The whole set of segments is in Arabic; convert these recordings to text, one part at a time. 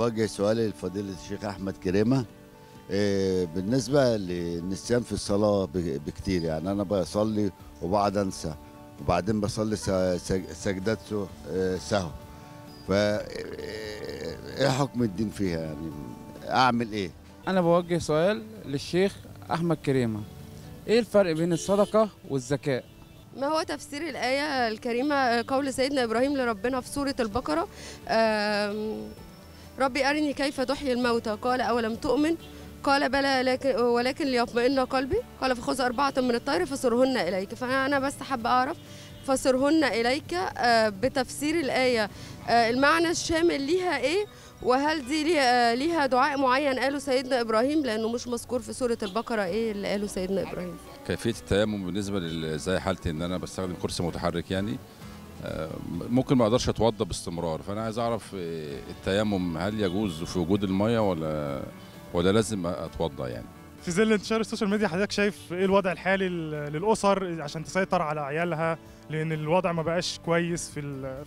بوجه سؤالي لفضيلة الشيخ أحمد كريمة آه، بالنسبة للنسيان في الصلاة بكتير يعني أنا بصلي وبقعد أنسى وبعدين بصلي سجدات آه، سهو فا آه، إيه حكم الدين فيها يعني أعمل إيه؟ أنا بوجه سؤال للشيخ أحمد كريمة إيه الفرق بين الصدقة والزكاة؟ ما هو تفسير الآية الكريمة قول سيدنا إبراهيم لربنا في سورة البقرة ربي أرني كيف تحيي الموتى قال أولم تؤمن قال بلى لكن ولكن ليطمئن قلبي قال فخذ أربعة من الطير فصرهن إليك فأنا بس حابة أعرف فصرهن إليك آه، بتفسير الآية آه، المعنى الشامل ليها إيه وهل دي آه، ليها دعاء معين قاله سيدنا إبراهيم لأنه مش مذكور في سورة البقرة إيه اللي قاله سيدنا إبراهيم كيفية التيمم بالنسبة زي حالتي إن أنا بستخدم كرسي متحرك يعني آه، ممكن ما اقدرش اتوضى باستمرار فانا عايز اعرف آه، التيمم هل يجوز في وجود الميه ولا ولا لازم اتوضى يعني في ظل انتشار السوشيال ميديا حضرتك شايف ايه الوضع الحالي للاسر عشان تسيطر على عيالها لان الوضع ما بقاش كويس في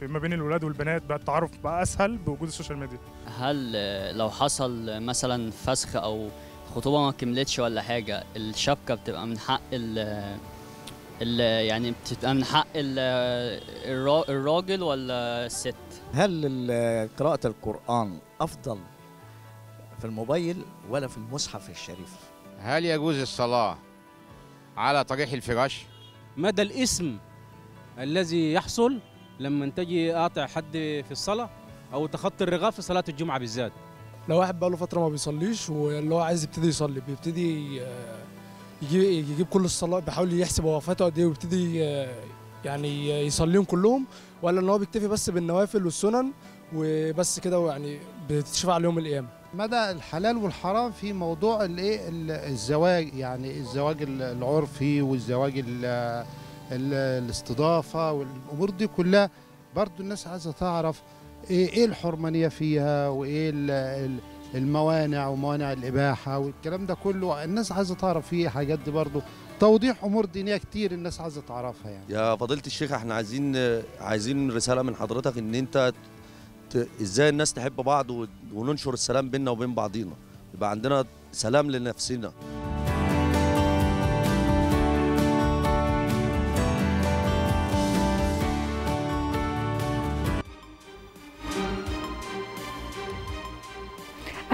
في ما بين الاولاد والبنات بقى التعارف بقى اسهل بوجود السوشيال ميديا هل لو حصل مثلا فسخ او خطوبه ما كملتش ولا حاجه الشبكه بتبقى من حق يعني من حق الراجل ولا الست هل قراءة القرآن أفضل في الموبايل ولا في المصحف الشريف هل يجوز الصلاة على طريح الفراش مدى الاسم الذي يحصل لما تجي قاطع حد في الصلاة أو تخطي الرغاف في صلاة الجمعة بالذات لو واحد بقاله فترة ما بيصليش واللي هو عايز يبتدي يصلي بيبتدي آه يجيب, يجيب كل الصلاة بيحاول يحسب هو قد إيه ويبتدي آه، يعني يصليهم كلهم ولا إن هو بيكتفي بس بالنوافل والسنن وبس كده ويعني بتشفع عليهم القيامة مدى الحلال والحرام في موضوع الايه الزواج يعني الزواج العرفي والزواج الاستضافه والامور دي كلها برضو الناس عايزه تعرف ايه, إيه الحرمانيه فيها وايه الموانع وموانع الاباحه والكلام ده كله الناس عايزه تعرف فيه حاجات دي برضه توضيح امور دينيه كتير الناس عايزه تعرفها يعني يا فضيله الشيخ احنا عايزين عايزين رساله من حضرتك ان انت ت... ازاي الناس تحب بعض وننشر السلام بيننا وبين بعضينا يبقى عندنا سلام لنفسنا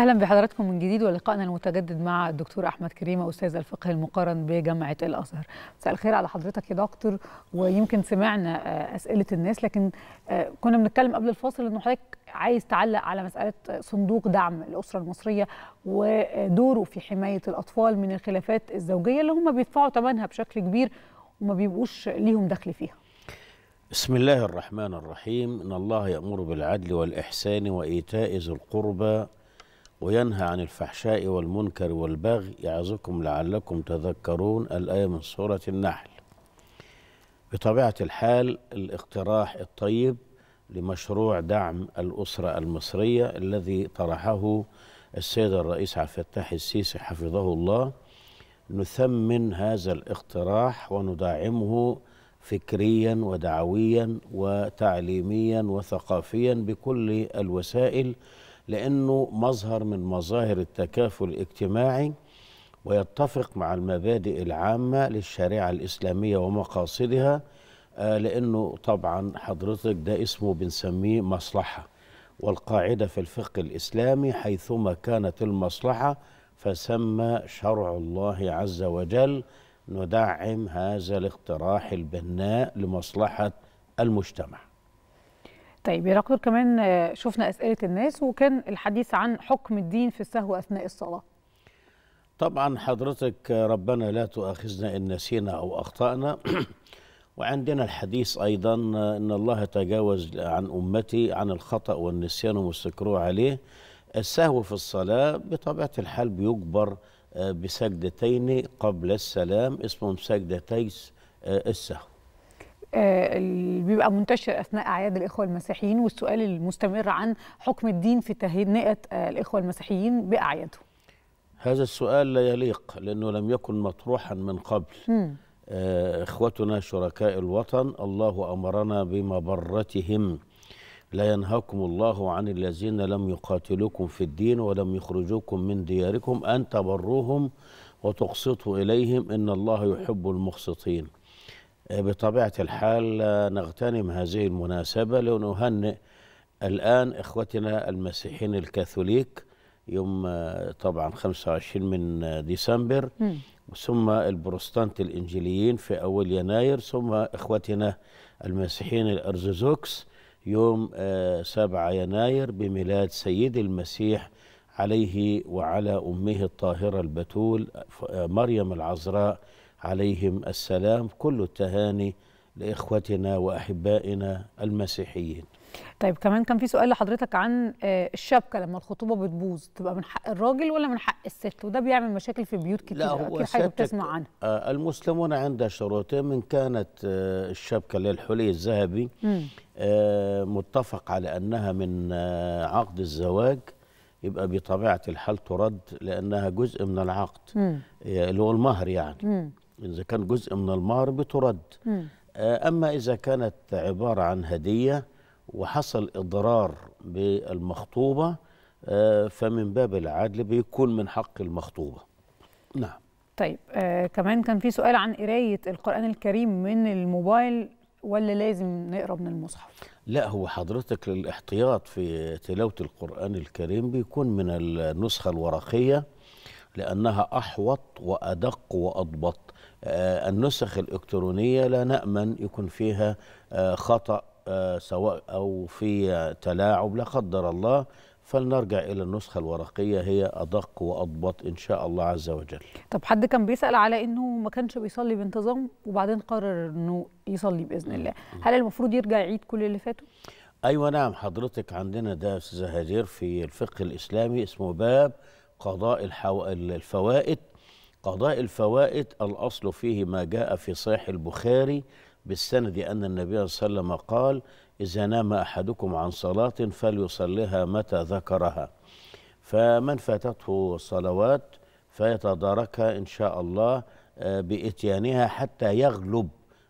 اهلا بحضراتكم من جديد ولقائنا المتجدد مع الدكتور احمد كريمه استاذ الفقه المقارن بجامعه الازهر مساء الخير على حضرتك يا دكتور ويمكن سمعنا آه، اسئله الناس لكن آه، كنا بنتكلم قبل الفاصل انه حضرتك عايز تعلق على مساله صندوق دعم الاسره المصريه ودوره في حمايه الاطفال من الخلافات الزوجيه اللي هم بيدفعوا ثمنها بشكل كبير وما بيبقوش ليهم دخل فيها بسم الله الرحمن الرحيم ان الله يامر بالعدل والاحسان وايتاء ذي القربى وينهى عن الفحشاء والمنكر والبغي يعظكم لعلكم تذكرون الآية من سورة النحل بطبيعة الحال الاقتراح الطيب لمشروع دعم الأسرة المصرية الذي طرحه السيد الرئيس عبد الفتاح السيسي حفظه الله نثمن هذا الاقتراح وندعمه فكريا ودعويا وتعليميا وثقافيا بكل الوسائل لأنه مظهر من مظاهر التكافل الاجتماعي ويتفق مع المبادئ العامة للشريعة الإسلامية ومقاصدها آه، لأنه طبعا حضرتك ده اسمه بنسميه مصلحة والقاعدة في الفقه الإسلامي حيثما كانت المصلحة فسمى شرع الله عز وجل ندعم هذا الاقتراح البناء لمصلحة المجتمع طيب يا دكتور كمان آه، شفنا اسئله الناس وكان الحديث عن حكم الدين في السهو اثناء الصلاه طبعا حضرتك آه، ربنا لا تؤاخذنا ان نسينا او اخطانا وعندنا الحديث ايضا آه، ان الله تجاوز عن امتي عن الخطا والنسيان ومستكروا عليه السهو في الصلاه بطبيعه الحال بيجبر بسجدتين قبل السلام اسمهم سجدتي السهو آه، اللي بيبقى منتشر اثناء اعياد الاخوه المسيحيين والسؤال المستمر عن حكم الدين في تهنئه آه، الاخوه المسيحيين باعيادهم. هذا السؤال لا يليق لانه لم يكن مطروحا من قبل. مم. آه، اخوتنا شركاء الوطن الله امرنا بمبرتهم لا ينهاكم الله عن الذين لم يقاتلوكم في الدين ولم يخرجوكم من دياركم ان تبروهم وتقسطوا اليهم ان الله يحب المقسطين. بطبيعة الحال نغتنم هذه المناسبة لنهنئ الآن إخوتنا المسيحيين الكاثوليك يوم آه، طبعا 25 من آه، ديسمبر م. ثم البروستانت الإنجيليين في أول يناير ثم إخوتنا المسيحيين الأرثوذكس يوم 7 آه، يناير بميلاد سيد المسيح عليه وعلى أمه الطاهرة البتول مريم العذراء عليهم السلام كل التهاني لاخوتنا واحبائنا المسيحيين. طيب كمان كان في سؤال لحضرتك عن آه، الشبكه لما الخطوبه بتبوظ تبقى من حق الراجل ولا من حق الست وده بيعمل مشاكل في بيوت كتير لا هو اكيد حاجه بتسمع عنها آه، المسلمون عند شروطهم ان كانت آه، الشبكه للحلي الذهبي متفق على انها من عقد الزواج يبقى بطبيعه الحال ترد لانها جزء من العقد اللي هو المهر يعني إذا كان جزء من المهر بترد آه، أما إذا كانت عبارة عن هدية وحصل إضرار بالمخطوبة آه، فمن باب العدل بيكون من حق المخطوبة نعم طيب آه كمان كان في سؤال عن قراية القرآن الكريم من الموبايل ولا لازم نقرا من المصحف؟ لا هو حضرتك للاحتياط في تلاوة القرآن الكريم بيكون من النسخة الورقية لأنها أحوط وأدق وأضبط آه، النسخ الإلكترونية لا نأمن يكون فيها آه، خطأ آه، سواء أو في تلاعب لا قدر الله فلنرجع إلى النسخة الورقية هي أدق وأضبط إن شاء الله عز وجل طب حد كان بيسأل على أنه ما كانش بيصلي بانتظام وبعدين قرر أنه يصلي بإذن الله هل المفروض يرجع يعيد كل اللي فاته؟ أيوة نعم حضرتك عندنا ده أستاذة هدير في الفقه الإسلامي اسمه باب قضاء الفوائد قضاء الفوائد الأصل فيه ما جاء في صحيح البخاري بالسند أن النبي صلى الله عليه وسلم قال إذا نام أحدكم عن صلاة فليصليها متى ذكرها فمن فاتته صلوات فيتداركها إن شاء الله آه، بإتيانها حتى يغلب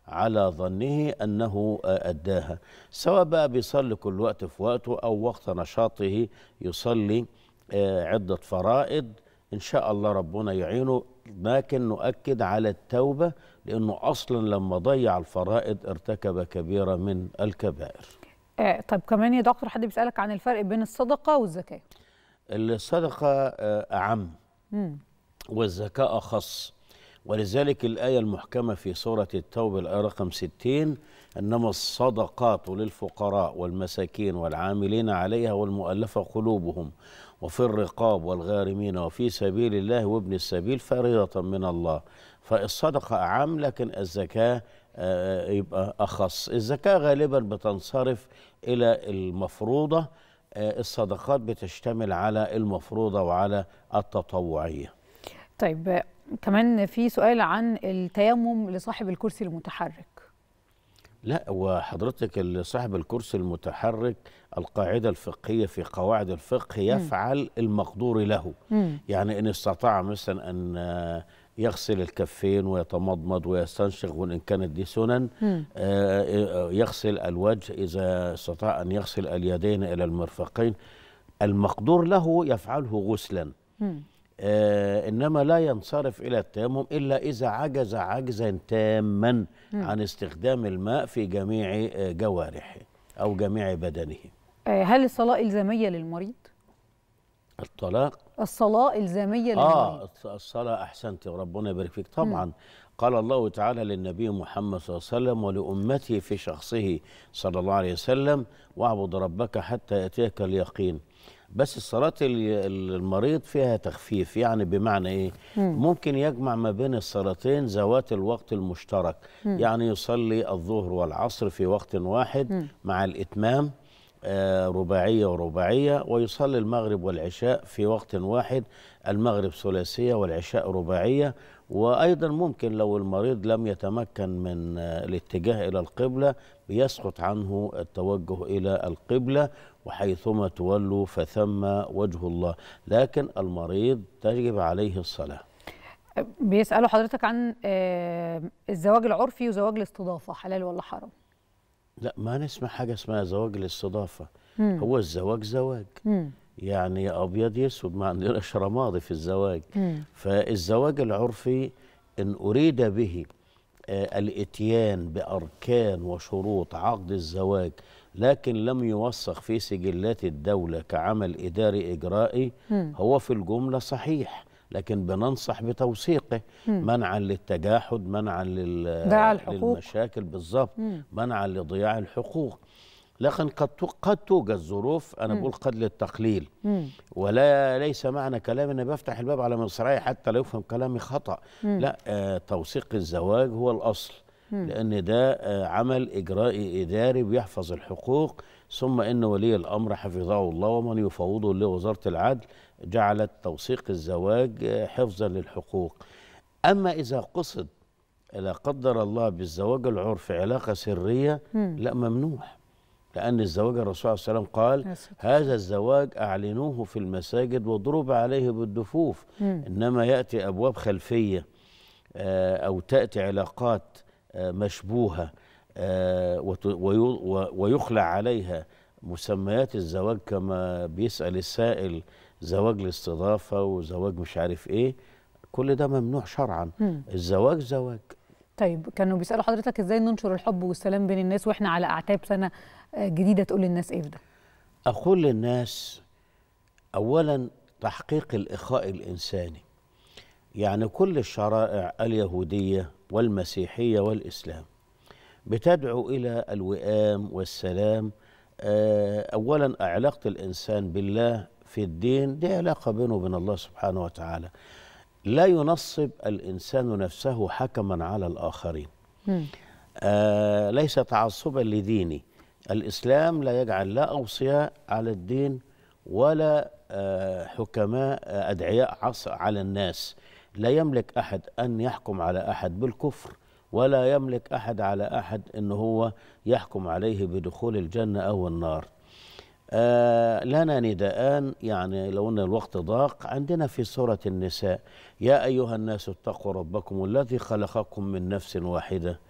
على ظنه أنه آه، أداها سواء بقى بيصلي كل وقت في وقته أو وقت نشاطه يصلي آه، عدة فرائض إن شاء الله ربنا يعينه لكن نؤكد على التوبة لأنه أصلا لما ضيع الفرائض ارتكب كبيرة من الكبائر آه طب كمان يا دكتور حد بيسألك عن الفرق بين الصدقة والزكاة الصدقة آه، أعم والزكاة أخص ولذلك الآية المحكمة في سورة التوبة الآية رقم 60 إنما الصدقات للفقراء والمساكين والعاملين عليها والمؤلفة قلوبهم وفي الرقاب والغارمين وفي سبيل الله وابن السبيل فريضة من الله فالصدقة عام لكن الزكاة آه، آه، يبقى أخص الزكاة غالبا بتنصرف إلى المفروضة آه، الصدقات بتشتمل على المفروضة وعلى التطوعية طيب كمان في سؤال عن التيمم لصاحب الكرسي المتحرك لا وحضرتك صاحب الكرسي المتحرك القاعدة الفقهية في قواعد الفقه يفعل م. المقدور له م. يعني إن استطاع مثلا أن يغسل الكفين ويتمضمض ويستنشق وإن كانت دي سنن آه، يغسل الوجه إذا استطاع أن يغسل اليدين إلى المرفقين المقدور له يفعله غسلا م. آه، إنما لا ينصرف إلى التيمم إلا إذا عجز عجزا تاما عن استخدام الماء في جميع آه، جوارحه أو جميع بدنه آه، هل الصلاة إلزامية للمريض؟ الطلاق الصلاة إلزامية للمريض آه الصلاة أحسنت ربنا يبارك فيك طبعا مم. قال الله تعالى للنبي محمد صلى الله عليه وسلم ولأمته في شخصه صلى الله عليه وسلم واعبد ربك حتى يأتيك اليقين بس الصلاة المريض فيها تخفيف يعني بمعنى إيه ممكن يجمع ما بين الصلاتين ذوات الوقت المشترك يعني يصلي الظهر والعصر في وقت واحد مع الإتمام آه، رباعية ورباعية ويصلي المغرب والعشاء في وقت واحد المغرب ثلاثية والعشاء رباعية وأيضا ممكن لو المريض لم يتمكن من آه، الاتجاه إلى القبلة يسقط عنه التوجه إلى القبلة وحيثما تولوا فثم وجه الله لكن المريض تجب عليه الصلاة بيسألوا حضرتك عن آه، الزواج العرفي وزواج الاستضافة حلال ولا حرام لا ما نسمع حاجة اسمها زواج الاستضافة مم. هو الزواج زواج مم. يعني ابيض يسود ما عندناش رمادي في الزواج مم. فالزواج العرفي ان اريد به آه، الاتيان باركان وشروط عقد الزواج لكن لم يوثق في سجلات الدولة كعمل إداري إجرائي هو في الجملة صحيح لكن بننصح بتوثيقه منعا للتجاحد منعا للمشاكل بالظبط منعا لضياع الحقوق لكن قد قد توجد ظروف انا بقول قد للتقليل ولا ليس معنى كلامي اني بفتح الباب على مصراعي حتى لا يفهم كلامي خطا لا آه توثيق الزواج هو الاصل لأن ده آه، عمل إجرائي إداري بيحفظ الحقوق ثم إن ولي الأمر حفظه الله ومن يفوضه لوزارة العدل جعلت توثيق الزواج آه، حفظا للحقوق أما إذا قصد لا قدر الله بالزواج العرف علاقة سرية لا ممنوع لأن الزواج الرسول صلى الله عليه وسلم قال هذا الزواج أعلنوه في المساجد واضرب عليه بالدفوف إنما يأتي أبواب خلفية آه، أو تأتي علاقات مشبوهة آه، ويخلع عليها مسميات الزواج كما بيسأل السائل زواج الاستضافة وزواج مش عارف ايه كل ده ممنوع شرعا الزواج زواج طيب كانوا بيسألوا حضرتك ازاي ننشر الحب والسلام بين الناس واحنا على اعتاب سنة آه، جديدة تقول للناس ايه في ده اقول للناس اولا تحقيق الاخاء الانساني يعني كل الشرائع اليهودية والمسيحية والإسلام بتدعو إلى الوئام والسلام آه، أولا علاقة الإنسان بالله في الدين دي علاقة بينه وبين الله سبحانه وتعالى لا ينصب الإنسان نفسه حكما على الآخرين آه ليس تعصبا لديني الإسلام لا يجعل لا أوصياء على الدين ولا آه حكماء آه، أدعياء عصى على الناس لا يملك أحد أن يحكم على أحد بالكفر ولا يملك أحد على أحد أن هو يحكم عليه بدخول الجنة أو النار آه لنا نداءان يعني لو أن الوقت ضاق عندنا في سورة النساء يا أيها الناس اتقوا ربكم الذي خلقكم من نفس واحدة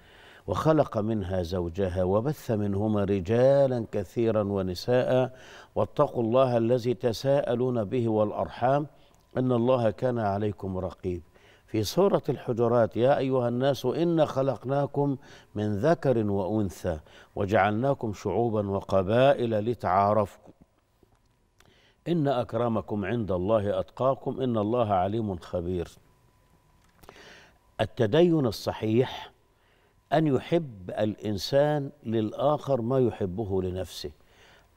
وخلق منها زوجها وبث منهما رجالا كثيرا ونساء واتقوا الله الذي تساءلون به والأرحام ان الله كان عليكم رقيب في سوره الحجرات يا ايها الناس انا خلقناكم من ذكر وانثى وجعلناكم شعوبا وقبائل لتعارفوا ان اكرمكم عند الله اتقاكم ان الله عليم خبير التدين الصحيح ان يحب الانسان للاخر ما يحبه لنفسه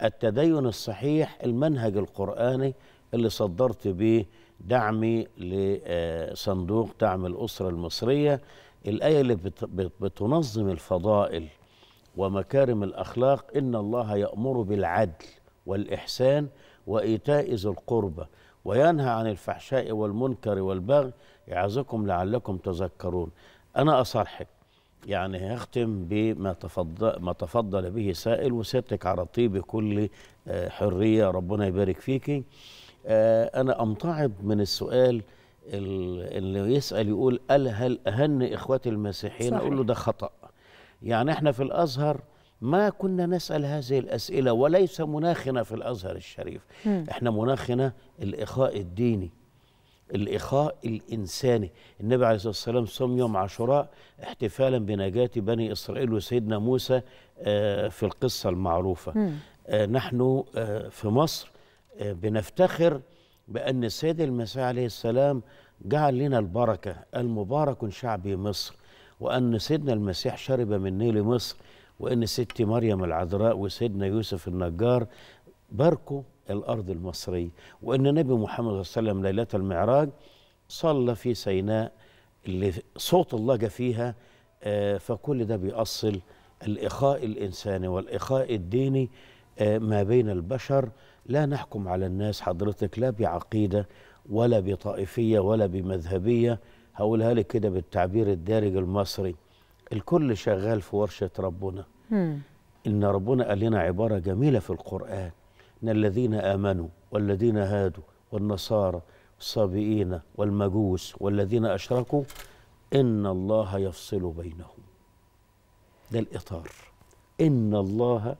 التدين الصحيح المنهج القراني اللي صدرت به دعمي لصندوق دعم الأسرة المصرية الآية اللي بتنظم الفضائل ومكارم الأخلاق إن الله يأمر بالعدل والإحسان وإيتاء ذي القربى وينهى عن الفحشاء والمنكر والبغي يعظكم لعلكم تذكرون أنا أصرحك يعني هختم بما تفضل ما تفضل به سائل وسيادتك على طيب كل آه، حريه ربنا يبارك فيكي آه، أنا أمتعض من السؤال اللي يسأل يقول ألا هل اهن إخواتي المسيحيين صحيح. أقول له ده خطأ يعني إحنا في الأزهر ما كنا نسأل هذه الأسئلة وليس مناخنا في الأزهر الشريف م. إحنا مناخنا الإخاء الديني الإخاء الإنساني النبي عليه الصلاة والسلام صام يوم عاشوراء احتفالا بنجاة بني إسرائيل وسيدنا موسى آه، في القصة المعروفة م. آه، نحن في مصر آه، بنفتخر بأن السيد المسيح عليه السلام جعل لنا البركة المبارك شعبي مصر وأن سيدنا المسيح شرب من نيل مصر وأن ستي مريم العذراء وسيدنا يوسف النجار باركوا الأرض المصرية وأن النبي محمد صلى الله عليه وسلم ليلة المعراج صلى في سيناء اللي صوت الله جه فيها آه، فكل ده بيأصل الإخاء الإنساني والإخاء الديني آه، ما بين البشر لا نحكم على الناس حضرتك لا بعقيدة ولا بطائفية ولا بمذهبية هقولها لك كده بالتعبير الدارج المصري الكل شغال في ورشة ربنا مم. إن ربنا قال لنا عبارة جميلة في القرآن إن الذين آمنوا والذين هادوا والنصارى الصابئين والمجوس والذين أشركوا إن الله يفصل بينهم ده الإطار إن الله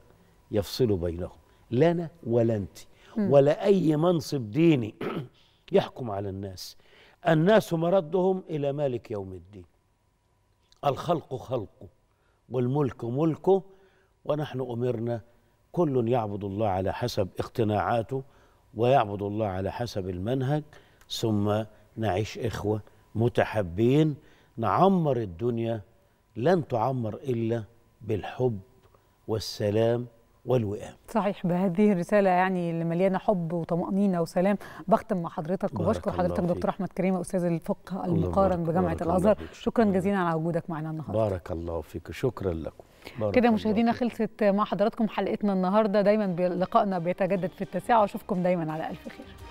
يفصل بينهم لا أنا ولا أنت ولا أي منصب ديني يحكم على الناس الناس مردهم إلى مالك يوم الدين الخلق خلقه والملك ملكه ونحن أمرنا كل يعبد الله على حسب اقتناعاته ويعبد الله على حسب المنهج ثم نعيش إخوة متحبين نعمر الدنيا لن تعمر إلا بالحب والسلام والوئام صحيح بهذه الرساله يعني اللي مليانه حب وطمانينه وسلام بختم مع حضرتك وبشكر حضرتك دكتور احمد كريم استاذ الفقه المقارن بجامعه الازهر شكرا جزيلا على وجودك معنا النهارده بارك الله فيك شكرا لكم كده مشاهدينا خلصت مع حضراتكم حلقتنا النهارده دايما لقائنا بيتجدد في التاسعه واشوفكم دايما على الف خير